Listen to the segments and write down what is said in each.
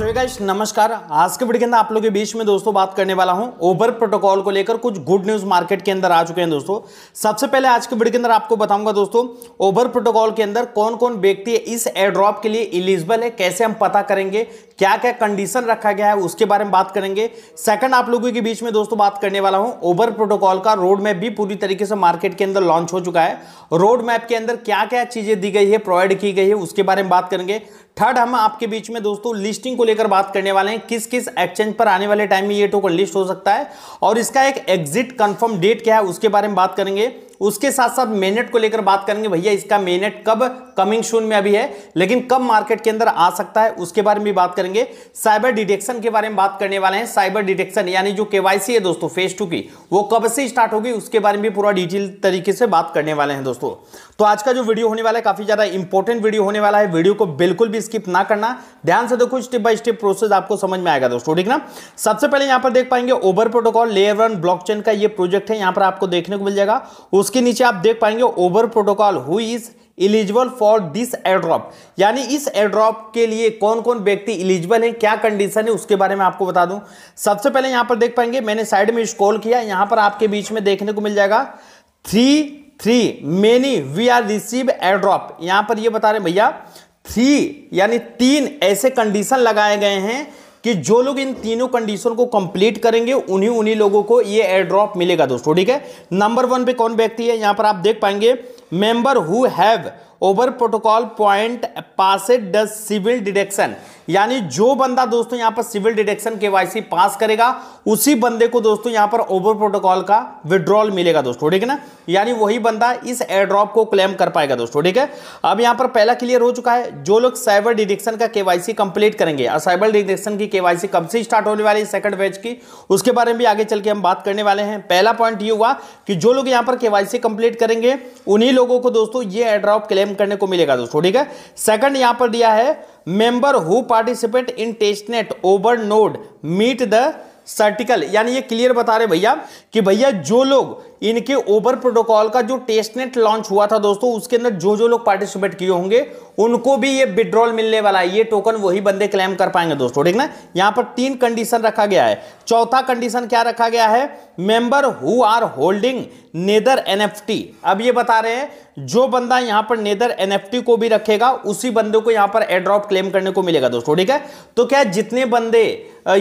सो नमस्कार आज के वीडियो के अंदर आप लोगों के बीच में दोस्तों बात करने वाला हूं ओबर प्रोटोकॉल को लेकर कुछ गुड न्यूज मार्केट के अंदर आ चुके हैं दोस्तों सबसे पहले आज के वीडियो के अंदर आपको बताऊंगा दोस्तों ओबर प्रोटोकॉल के अंदर कौन कौन व्यक्ति इस एड्रॉप के लिए इलिजिबल है कैसे हम पता करेंगे क्या क्या कंडीशन रखा गया है उसके बारे में बात करेंगे सेकंड आप लोगों के बीच में दोस्तों बात करने वाला हूं ओबर प्रोटोकॉल का रोड मैप भी पूरी तरीके से मार्केट के अंदर लॉन्च हो चुका है रोड मैप के अंदर क्या क्या चीजें दी गई है प्रोवाइड की गई है उसके बारे में बात करेंगे थर्ड हम आपके बीच में दोस्तों लिस्टिंग को लेकर बात करने वाले हैं किस किस एक्सचेंज पर आने वाले टाइम में ये टोकन लिस्ट हो सकता है और इसका एक एग्जिट कंफर्म डेट क्या है उसके बारे में बात करेंगे उसके साथ साथ मेनेट को लेकर बात करेंगे भैया इसका मेनेट कब कमिंग शून में अभी है लेकिन कब मार्केट के अंदर आ सकता है उसके बारे में भी बात करेंगे साइबर डिटेक्शन के बारे में बात करने वाले हैं साइबर डिटेक्शन यानी जो केवाईसी है दोस्तों फेज टू की वो कब से स्टार्ट होगी उसके बारे में भी पूरा डिटेल तरीके से बात करने वाले हैं दोस्तों तो आज का जो वीडियो होने वाला है काफी ज्यादा इंपॉर्टेंट वीडियो होने वाला है वीडियो को बिल्कुल भी स्किप ना करना ध्यान से देखो स्टेप बाय स्टेप प्रोसेस आपको समझ में आएगा दोस्तों ठीक ना सबसे पहले यहां पर देख पाएंगे Over protocol layer one blockchain का ये प्रोजेक्ट है यहां पर आपको देखने को मिल जाएगा उस उसके नीचे आप देख पाएंगे Over protocol who is eligible for this airdrop यानी इस एड्रॉप के लिए कौन कौन व्यक्ति इलिजिबल है क्या कंडीशन है उसके बारे में आपको बता दूं सबसे पहले यहां पर देख पाएंगे मैंने साइड में स्क्रॉल किया यहां पर आपके बीच में देखने को मिल जाएगा three three many we are receive airdrop यहां पर ये बता रहे भैया थ्री यानी तीन ऐसे कंडीशन लगाए गए हैं कि जो लोग इन तीनों कंडीशन को कंप्लीट करेंगे उन्हीं उन्हीं लोगों को ये एयर ड्रॉप मिलेगा दोस्तों ठीक है नंबर वन पे कौन व्यक्ति है यहां पर आप देख पाएंगे member who have Over protocol point passed does Sybil detection यानी जो बंदा दोस्तों यहां पर सिविल डिडेक्शन के वाई पास करेगा उसी बंदे को दोस्तों यहां पर ओवर प्रोटोकॉल का विड्रॉल मिलेगा दोस्तों ठीक है ना यानी वही बंदा इस एड्रॉप को क्लेम कर पाएगा दोस्तों ठीक है अब यहां पर पहला क्लियर हो चुका है जो लोग साइबर डिडेक्शन का केवाईसी कंप्लीट करेंगे और साइबर डिडेक्शन की केवाईसी कब से स्टार्ट होने वाली है सेकंड बैच की उसके बारे में भी आगे चल के हम बात करने वाले हैं पहला पॉइंट ये हुआ कि जो लोग यहां पर केवाईसी कंप्लीट करेंगे उन्हीं लोगों को दोस्तों ये एड्रॉप क्लेम क्लेम करने को मिलेगा दोस्तों ठीक है सेकंड यहां पर दिया है member who participate in testnet Over node meet the सर्टिकल यानी ये क्लियर बता रहे भैया कि भैया जो लोग इनके ओबर प्रोटोकॉल का जो टेस्टनेट लॉन्च हुआ था दोस्तों उसके अंदर जो जो लोग पार्टिसिपेट किए होंगे उनको भी ये विड्रॉल मिलने वाला है ये टोकन वही बंदे क्लेम कर पाएंगे दोस्तों ठीक ना यहाँ पर तीन कंडीशन रखा गया है चौथा कंडीशन क्या रखा गया है member who are holding Nether NFT अब ये बता रहे हैं जो बंदा यहाँ पर नेदर एनएफटी को भी रखेगा उसी बंदे को यहाँ पर एड्रॉप क्लेम करने को मिलेगा दोस्तों ठीक है तो क्या जितने बंदे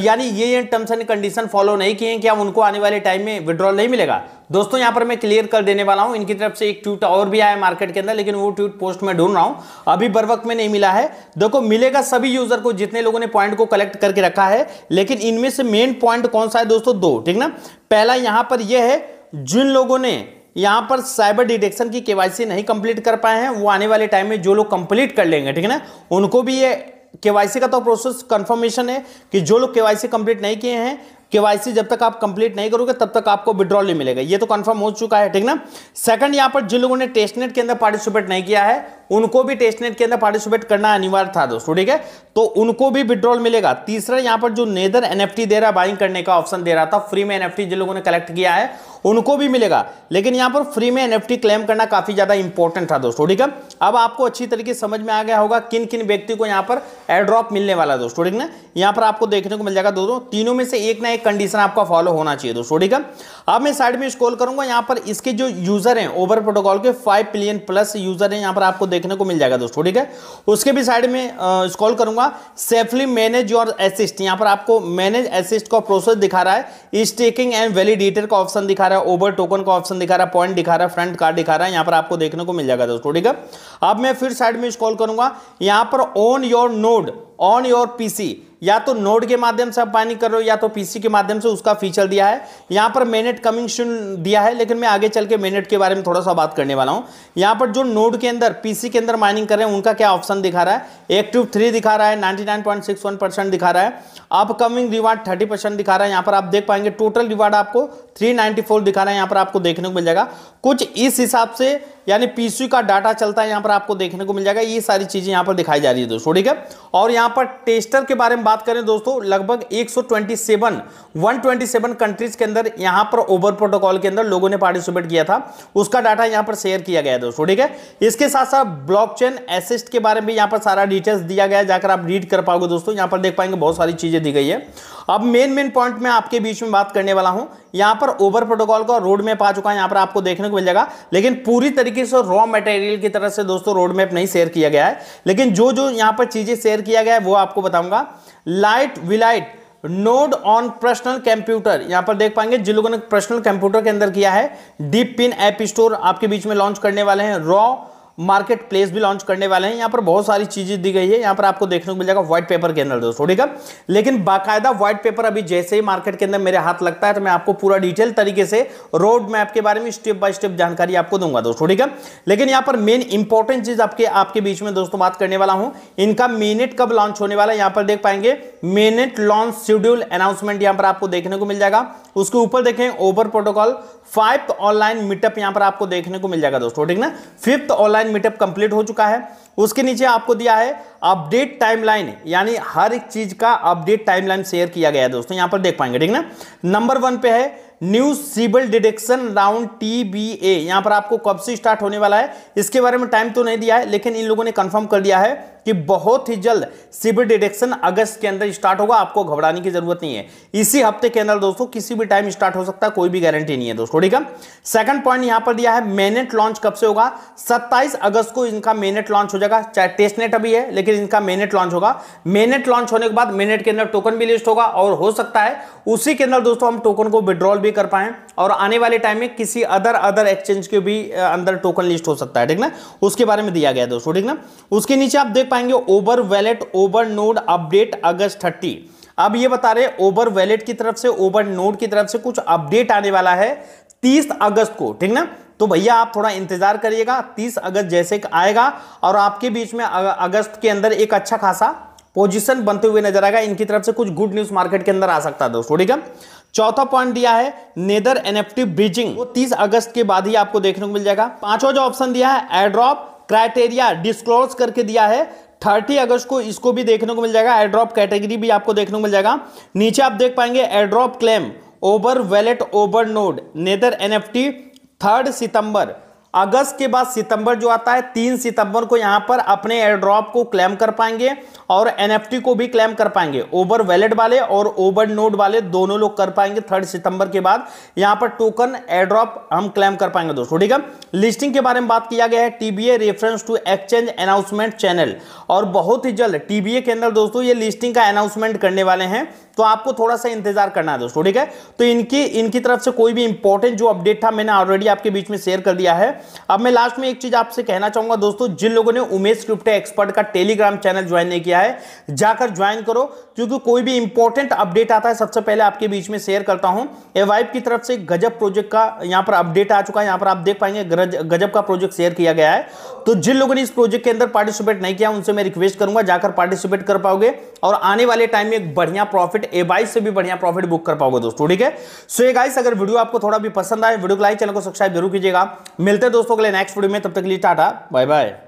यानी ये टर्म्स एंड कंडीशन फॉलो नहीं किए क्या उनको आने वाले टाइम में विड्रॉल नहीं मिलेगा दोस्तों यहाँ पर मैं क्लियर कर देने वाला हूँ इनकी तरफ से एक ट्वीट और भी आया मार्केट के अंदर लेकिन वो ट्वीट पोस्ट में ढूंढ रहा हूँ अभी वक्त में नहीं मिला है देखो मिलेगा सभी यूजर को जितने लोगों ने पॉइंट को कलेक्ट करके रखा है लेकिन इनमें से मेन पॉइंट कौन सा है दोस्तों दो ठीक ना पहला यहाँ पर यह है जिन लोगों ने यहाँ पर साइबर डिटेक्शन की केवाईसी नहीं कंप्लीट कर पाए हैं वो आने वाले टाइम में जो लोग कंप्लीट कर लेंगे ठीक है ना उनको भी ये केवाईसी का तो प्रोसेस कंफर्मेशन है कि जो लोग केवाईसी कंप्लीट नहीं किए हैं केवाईसी जब तक आप कंप्लीट नहीं करोगे तब तक आपको विड्रॉल नहीं मिलेगा ये तो कंफर्म हो चुका है ठीक ना सेकंड यहाँ पर जिन लोगों ने टेस्टनेट के अंदर पार्टिसिपेट नहीं किया है उनको भी टेस्टनेट के अंदर पार्टिसिपेट करना अनिवार्य था दोस्तों ठीक है तो उनको भी विड्रॉल मिलेगा तीसरा यहाँ पर जो नेदर एनएफटी दे रहा है बाइंग करने का ऑप्शन दे रहा था फ्री में एनएफटी जिन लोगों ने कलेक्ट किया है उनको भी मिलेगा लेकिन यहाँ पर फ्री में एनएफटी क्लेम करना काफी ज्यादा इंपॉर्टेंट था दोस्तों ठीक है अब आपको अच्छी तरीके समझ में आ गया होगा किन किन व्यक्ति को यहाँ पर एड्रॉप मिलने वाला दोस्तों ठीक ना यहाँ पर आपको देखने को मिल जाएगा दोस्तों तीनों में से एक ना एक कंडीशन आपका फॉलो होना चाहिए दोस्तों ठीक है अब मैं साइड में स्क्रॉल करूंगा यहाँ पर इसके जो यूजर हैं ओवर प्रोटोकॉल के फाइव मिलियन प्लस यूजर हैं यहाँ पर आपको देखने को मिल जाएगा दोस्तों ठीक है उसके भी साइड में स्क्रॉल करूंगा सेफली मैनेज योर असिस्ट यहाँ पर आपको मैनेज असिस्ट का प्रोसेस दिखा रहा है स्टेकिंग एंड वैलिडेटर का ऑप्शन दिखा रहा है ओवर टोकन का ऑप्शन दिखा रहा है पॉइंट दिखा रहा है फ्रंट कार्ड दिखा रहा है यहाँ पर आपको देखने को मिल जाएगा दोस्तों ठीक है अब मैं फिर साइड में स्कॉल करूंगा यहाँ पर on your node on your PC या तो नोड के माध्यम से आप बाइनिंग कर रहे हो या तो पीसी के माध्यम से उसका फीचर दिया है यहाँ पर मेनेट कमिंग शून दिया है लेकिन मैं आगे चल के मेनेट के बारे में थोड़ा सा बात करने वाला हूँ यहाँ पर जो नोड के अंदर पीसी के अंदर माइनिंग कर रहे हैं उनका क्या ऑप्शन दिखा रहा है एक्टिव थ्री दिखा रहा है नाइन्टी दिखा रहा है अपकमिंग रिवार्ड थर्टी परसेंट दिखा रहा है यहाँ पर आप देख पाएंगे टोटल रिवार्ड आपको थ्री दिखा रहा है यहाँ पर आपको देखने को मिल जाएगा कुछ इस हिसाब से यानी पीसीयू का डाटा चलता है यहाँ पर आपको देखने को मिल जाएगा ये सारी चीज़ें यहाँ पर दिखाई जा रही है दोस्तों ठीक है और यहाँ पर टेस्टर के बारे में बात करें दोस्तों लगभग 127 127 कंट्रीज के अंदर यहाँ पर ओवर प्रोटोकॉल के अंदर लोगों ने पार्टिसिपेट किया था उसका डाटा यहाँ पर शेयर किया गया दोस्तों ठीक है इसके साथ साथ चेन एसिस्ट के बारे में यहाँ पर सारा डिटेल्स दिया गया जाकर आप रीड कर पाओगे दोस्तों यहाँ पर देख पाएंगे बहुत सारी चीज़ें दी गई है अब मेन मेन पॉइंट में आपके बीच में बात करने वाला हूँ यहां पर ओवर प्रोटोकॉल का रोड मैप आ चुका है यहां पर आपको देखने को मिल जाएगा लेकिन पूरी तरीके से रॉ मटेरियल की तरफ से दोस्तों रोड मैप नहीं शेयर किया गया है लेकिन जो जो यहां पर चीज़ें शेयर किया गया है वो आपको बताऊंगा लाइट विलाइट नोड ऑन पर्सनल कंप्यूटर यहां पर देख पाएंगे जिन लोगों ने पर्सनल कंप्यूटर के अंदर किया है डीप पिन एप स्टोर आपके बीच में लॉन्च करने वाले हैं रॉ मार्केट प्लेस भी लॉन्च करने वाले हैं यहाँ पर बहुत सारी चीज़ें दी गई है यहाँ पर आपको देखने को मिल जाएगा व्हाइट पेपर के अंदर दोस्तों ठीक है लेकिन बाकायदा व्हाइट पेपर अभी जैसे ही मार्केट के अंदर मेरे हाथ लगता है तो मैं आपको पूरा डिटेल तरीके से रोड मैप के बारे में स्टेप बाय स्टेप जानकारी आपको दूंगा दोस्तों ठीक है लेकिन यहाँ पर मेन इंपॉर्टेंट चीज़ आपके आपके बीच में दोस्तों बात करने वाला हूँ इनका मेनेट कब लॉन्च होने वाला है यहाँ पर देख पाएंगे मेनेट लॉन्च शेड्यूल अनाउंसमेंट यहाँ पर आपको देखने को मिल जाएगा उसके ऊपर देखें Over protocol five online meetup यहाँ पर आपको देखने को मिल जाएगा दोस्तों ठीक ना fifth online online meetup complete हो चुका है उसके नीचे आपको दिया है अपडेट टाइमलाइन यानी हर एक चीज का अपडेट टाइमलाइन शेयर किया गया है दोस्तों यहां पर देख पाएंगे ठीक ना नंबर वन पे है new Sybil detection round T B A यहां पर आपको कब से स्टार्ट होने वाला है इसके बारे में टाइम तो नहीं दिया है लेकिन इन लोगों ने कंफर्म कर दिया है कि बहुत ही जल्द सीबी डिडेक्शन अगस्त के अंदर स्टार्ट होगा आपको घबराने की जरूरत नहीं है इसी हफ्ते के अंदर दोस्तों किसी भी टाइम स्टार्ट हो सकता है कोई भी गारंटी नहीं है दोस्तों ठीक है सेकंड पॉइंट यहां पर दिया है मेनेट लॉन्च कब से होगा सत्ताईस अगस्त को इनका मेनेट लॉन्च हो जाएगा चाहे टेस्टनेट अभी है लेकिन इनका मेनेट लॉन्च होगा मेनेट लॉन्च होने के बाद मेनेट के अंदर टोकन भी लिस्ट होगा और हो सकता है उसी के अंदर दोस्तों हम टोकन को विड्रॉल भी कर पाए और आने वाले टाइम में किसी अदर अदर एक्सचेंज के भी अंदर टोकन लिस्ट हो सकता है ठीक ना उसके बारे में दिया गया दोस्तों ठीक ना उसके नीचे आप देख पाए पाएंगे Over wallet Over node update August thirty अब ये बता रहे ओवर वैलेट की तरफ से ओवर नोड की तरफ से कुछ अपडेट आने वाला है तीस अगस्त को ठीक ना तो भैया आप थोड़ा इंतजार करिएगा तीस अगस्त जैसे आएगा और आपके बीच में अगस्त के अंदर एक अच्छा खासा पोजीशन बनते हुए नजर आएगा इनकी तरफ से कुछ गुड न्यूज मार्केट के अंदर आ सकता है दोस्तों ठीक है चौथा पॉइंट दिया है नेदर एनएफटी ब्रिजिंग वो 30 अगस्त के बाद ही आपको देखने को मिल जाएगा पांचवा जो ऑप्शन दिया है एड्रॉप क्राइटेरिया डिस्क्लोज करके दिया है थर्टी अगस्त को इसको भी देखने को मिल जाएगा एड्रॉप कैटेगरी भी आपको देखने को मिल जाएगा नीचे आप देख पाएंगे airdrop claim Over wallet Over node Nether NFT third September अगस्त के बाद सितंबर जो आता है तीन सितंबर को यहां पर अपने एयरड्रॉप को क्लेम कर पाएंगे और एनएफटी को भी क्लेम कर पाएंगे ओवर वैलेट वाले और ओवर नोट वाले दोनों लोग कर पाएंगे थर्ड सितंबर के बाद यहां पर टोकन एयरड्रॉप हम क्लेम कर पाएंगे दोस्तों ठीक है लिस्टिंग के बारे में बात किया गया है TBA reference to exchange announcement channel और बहुत ही जल्द टीबीए के अंदर दोस्तों ये लिस्टिंग का अनाउंसमेंट करने वाले हैं तो आपको थोड़ा सा इंतजार करना है दोस्तों ठीक है तो इनकी इनकी तरफ से कोई भी इंपॉर्टेंट जो अपडेट था मैंने ऑलरेडी आपके बीच में शेयर कर दिया है अब मैं लास्ट में एक चीज आपसे कहना चाहूंगा दोस्तों जिन लोगों ने उमेश क्रिप्टो एक्सपर्ट का टेलीग्राम चैनल ज्वाइन नहीं किया है जाकर ज्वाइन करो क्योंकि कोई भी इंपॉर्टेंट अपडेट आता है सबसे पहले आपके बीच में शेयर करता हूं एवाइब की तरफ से गजब प्रोजेक्ट का यहां पर अपडेट आ चुका है यहां पर आप देख पाएंगे गजब का प्रोजेक्ट शेयर किया गया है तो जिन लोगों ने इस प्रोजेक्ट के अंदर पार्टिसिपेट नहीं किया उनसे मैं रिक्वेस्ट करूंगा जाकर पार्टिसिपेट कर पाओगे और आने वाले टाइम में एक बढ़िया प्रॉफिट मार्केट ए बाइस से भी बढ़िया प्रॉफिट बुक कर पाओगे दोस्तों ठीक है सो ये गाइस अगर वीडियो आपको थोड़ा भी पसंद आए वीडियो को लाइक चैनल को सब्सक्राइब जरूर कीजिएगा मिलते हैं दोस्तों के लिए नेक्स्ट वीडियो में तब तक के लिए टाटा बाय बाय